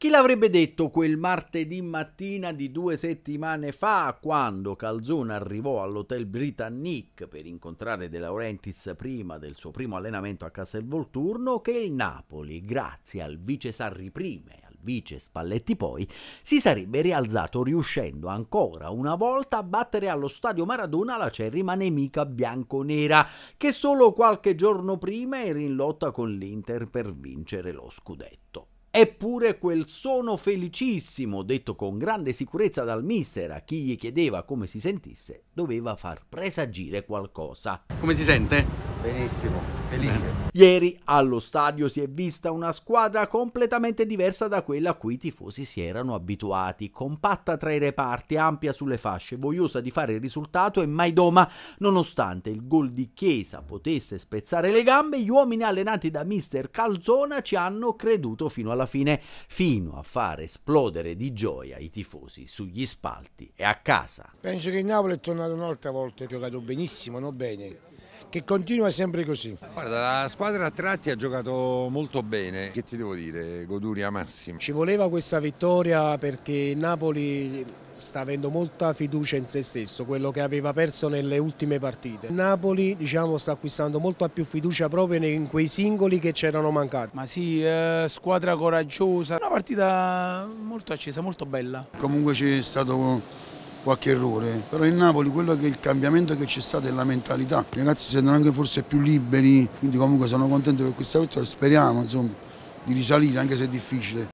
Chi l'avrebbe detto quel martedì mattina di due settimane fa, quando Calzone arrivò all'Hotel Britannique per incontrare De Laurentiis prima del suo primo allenamento a Castelvolturno, che il Napoli, grazie al vice Sarri prima e al vice Spalletti poi, si sarebbe rialzato riuscendo ancora una volta a battere allo stadio Maradona la cerrima nemica bianconera, che solo qualche giorno prima era in lotta con l'Inter per vincere lo scudetto. Eppure quel sono felicissimo, detto con grande sicurezza dal mister a chi gli chiedeva come si sentisse, doveva far presagire qualcosa. Come si sente? Benissimo. Felice. Ieri allo stadio si è vista una squadra completamente diversa da quella a cui i tifosi si erano abituati, compatta tra i reparti, ampia sulle fasce, vogliosa di fare il risultato e mai doma. Nonostante il gol di Chiesa potesse spezzare le gambe, gli uomini allenati da mister Calzona ci hanno creduto fino alla fine, fino a far esplodere di gioia i tifosi sugli spalti e a casa. Penso che il Napoli è tornato un'altra volta, ha giocato benissimo, non bene che continua sempre così. Guarda, la squadra a tratti ha giocato molto bene, che ti devo dire, goduria massima. Ci voleva questa vittoria perché Napoli sta avendo molta fiducia in se stesso, quello che aveva perso nelle ultime partite. Napoli diciamo, sta acquistando molta più fiducia proprio in quei singoli che c'erano mancati. Ma sì, eh, squadra coraggiosa, una partita molto accesa, molto bella. Comunque c'è stato qualche errore, però in Napoli quello che è il cambiamento che c'è stato è la mentalità, i ragazzi si sentono anche forse più liberi, quindi comunque sono contento per questa vittoria, speriamo insomma, di risalire anche se è difficile.